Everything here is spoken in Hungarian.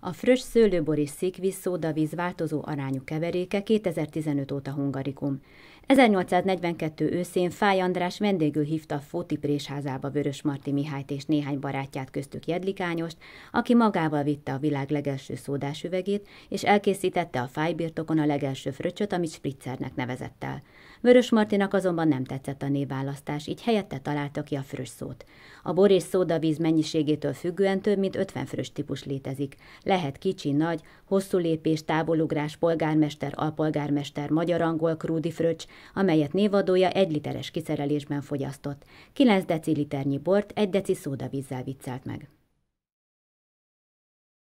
A fröss szőlőbori szikvíz szóda szódavíz változó arányú keveréke 2015 óta hungarikum. 1842 őszén Fáj András vendégül hívta Fóti présházába Vörös Marti Mihályt és néhány barátját köztük Jedlikányost, aki magával vitte a világ legelső szódás üvegét és elkészítette a fájbirtokon a legelső fröccsöt, amit spritzernek nevezett el. Vörös Martinak azonban nem tetszett a névválasztás, így helyette találta ki a fröss szót. A bor és szódavíz mennyiségétől függően több mint 50 fröss típus létezik. Lehet kicsi, nagy, hosszú lépés, távolugrás, polgármester, alpolgármester, magyar-angol krúdi fröccs, amelyet névadója egy literes kiszerelésben fogyasztott. 9 deciliternyi bort egy deci szódavízzel viccelt meg.